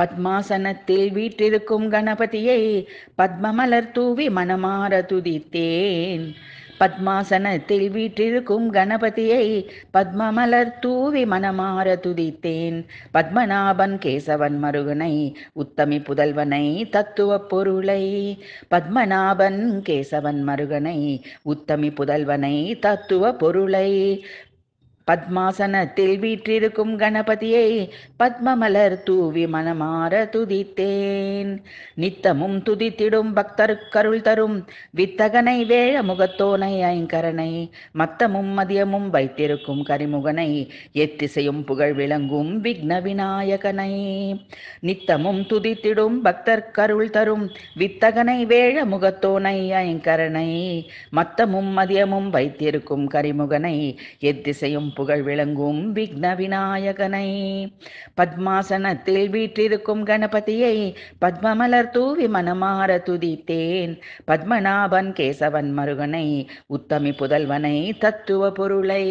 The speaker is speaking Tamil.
பத்மாசனத்தில் வீற்றிருக்கும் கணபதியை பத்மமலர் தூவி மனமாற துதித்தேன் பத்மாசனத்தில் வீற்றிருக்கும் கணபதியை பத்மமலர் தூவி மனமாற துதித்தேன் பத்மநாபன் கேசவன் மருகனை உத்தமி புதல்வனை தத்துவ பொருளை பத்மநாபன் கேசவன் மருகனை உத்தமி புதல்வனை தத்துவ பொருளை பத்மாசனத்தில் வீற்றிருக்கும் கணபதியை பத்மமலர் தூவி மனமாற துதித்தேன் நித்தமும் துதித்திடும் பக்தரு கருள் தரும் வித்தகனை வேழ முகத்தோனை ஐங்கரனை மத்தமும் மதியமும் வைத்திருக்கும் கரிமுகனை எத்திசையும் புகழ் விளங்கும் விக்ன விநாயகனை நித்தமும் துதித்திடும் பக்தர் கருள் தரும் வித்தகனை வேழ முகத்தோனை ஐங்கரனை மத்தமும் மதியமும் வைத்திருக்கும் கரிமுகனை எத்திசையும் புகழ் விளங்கும் விக்ன விநாயகனை பத்மாசனத்தில் வீற்றிருக்கும் கணபதியை பத்மமலர் தூவி மனமார துதித்தேன் பத்மநாபன் கேசவன் மருகனை உத்தமி புதல்வனை தத்துவ பொருளை